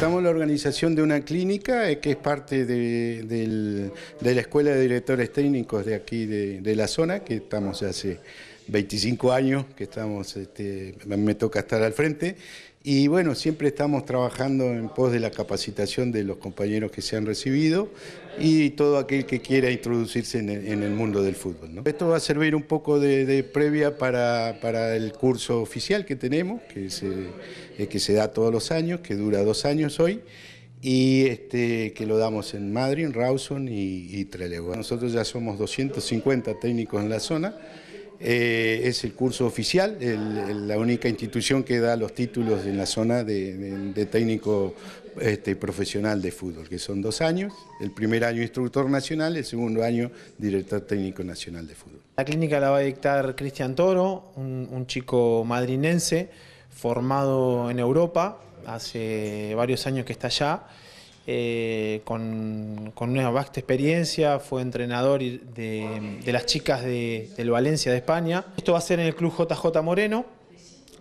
Estamos en la organización de una clínica eh, que es parte de, la Escuela de Directores Técnicos de aquí, de, de la zona, que estamos hace 25 años que estamos, este, me toca estar al frente. Y bueno, siempre estamos trabajando en pos de la capacitación de los compañeros que se han recibido y todo aquel que quiera introducirse en el, mundo del fútbol. Esto va a servir un poco de, previa para, el curso oficial que tenemos, que se, eh, que se da todos los años, que dura dos años hoy y este, que lo damos en Madrid, en Rawson y, y Nosotros ya somos 250 técnicos en la zona eh, es el curso oficial, la única institución que da los títulos en la zona de, técnico este, profesional de fútbol, que son dos años, el primer año instructor nacional, el segundo año director técnico nacional de fútbol. La clínica la va a dictar Cristian Toro, un, un chico madrinense formado en Europa, hace varios años que está allá, eh, con, una vasta experiencia, fue entrenador de, las chicas de, del Valencia de España. Esto va a ser en el Club JJ Moreno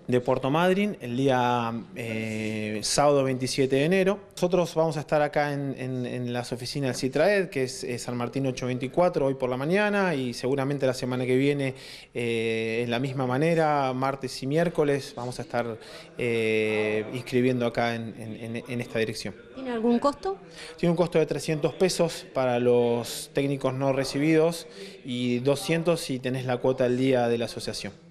de Puerto Madryn el día eh, sábado 27 de enero. Nosotros vamos a estar acá en, las oficinas del CITRAED, que es, San Martín 824, hoy por la mañana y seguramente la semana que viene en eh, la misma manera, martes y miércoles, vamos a estar eh, inscribiendo acá en, en esta dirección. ¿Tiene algún costo? Tiene un costo de 300 pesos para los técnicos no recibidos y 200 si tenés la cuota al día de la asociación.